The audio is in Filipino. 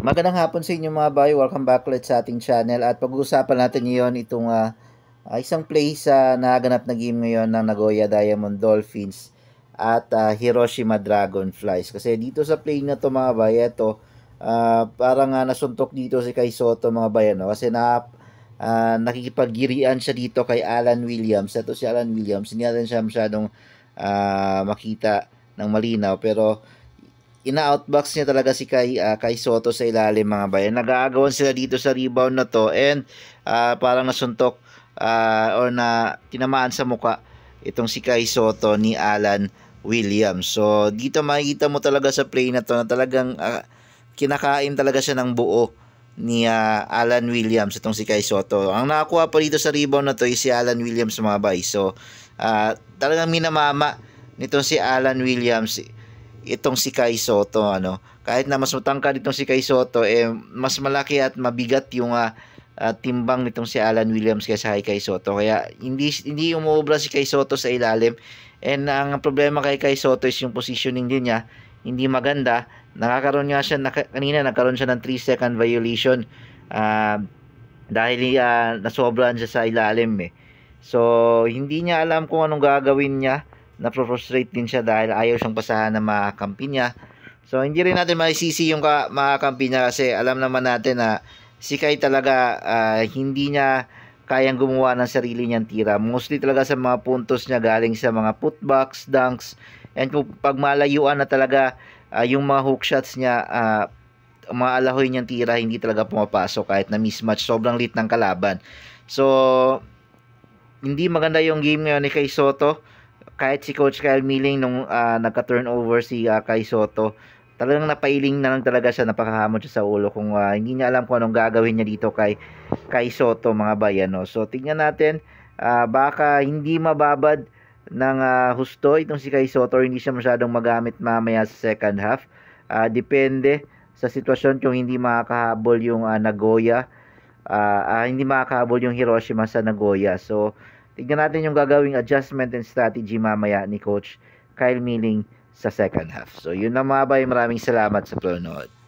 Magandang hapon sa inyo mga bayo. Welcome back ulit sa ating channel. At pag-uusapan natin ngayon itong uh, isang play sa uh, naganap na game ngayon ng Nagoya Diamond Dolphins at uh, Hiroshima Dragonflies. Kasi dito sa play na to mga bayo, ito uh, parang uh, nasuntok dito si Kai Soto mga bayo. No? Kasi na, uh, nakikipagirian siya dito kay Alan Williams. Ito si Alan Williams. Hindi natin siya masyadong uh, makita ng malinaw. Pero ina-outbox niya talaga si Kai, uh, Kai Soto sa ilalim mga bayan. Nag-aagawan sila dito sa rebound na to and uh, parang nasuntok uh, or na tinamaan sa muka itong si Kai Soto ni Alan Williams. So dito makikita mo talaga sa play na to na talagang uh, kinakain talaga siya ng buo ni uh, Alan Williams itong si Kai Soto. Ang nakakuha pa dito sa rebound na to ay si Alan Williams mga bay. So uh, talagang minamama nitong si Alan Williams itong si Kai Soto ano kahit na mas matangkad itong si Kai Soto eh mas malaki at mabigat yung uh, uh, timbang nitong si Alan Williams kaysa kay Kai Soto kaya hindi hindi umuobra si Kai Soto sa ilalim and ang problema kay Kai Soto is yung positioning din niya hindi maganda nakakaroon nga siya naka, kanina nagkaroon siya ng 3 second violation uh, dahil uh, nasobrahan siya sa ilalim eh so hindi niya alam kung anong gagawin niya napro-frustrate din siya dahil ayaw siyang pasahan ng mga kampi niya. So, hindi rin natin maisisi yung ka, mga kampi niya kasi alam naman natin na si Kai talaga uh, hindi niya kayang gumawa ng sarili niyang tira. Mostly talaga sa mga puntos niya galing sa mga putbacks, dunks, and kung pagmalayuan na talaga uh, yung mga hook shots niya, uh, mga alahoy niyang tira hindi talaga pumapasok kahit na mismatch sobrang lit ng kalaban so hindi maganda yung game ngayon ni Kai Soto kahit si Coach Kyle Milling nung uh, nagka-turnover si uh, Kai Soto, talagang napailing na lang talaga siya, napakahamon siya sa ulo kung uh, hindi niya alam kung anong gagawin niya dito kay Kai Soto mga bayan. No? So tingnan natin, uh, baka hindi mababad ng uh, husto itong si Kai Soto, hindi siya masyadong magamit mamaya sa second half. Uh, depende sa sitwasyon kung hindi makakahabol yung uh, Nagoya, uh, uh, hindi makakahabol yung Hiroshima sa Nagoya. So Tingnan natin yung gagawing adjustment and strategy mamaya ni Coach Kyle Milling sa second half. So, yun na mga bay. Maraming salamat sa pronood.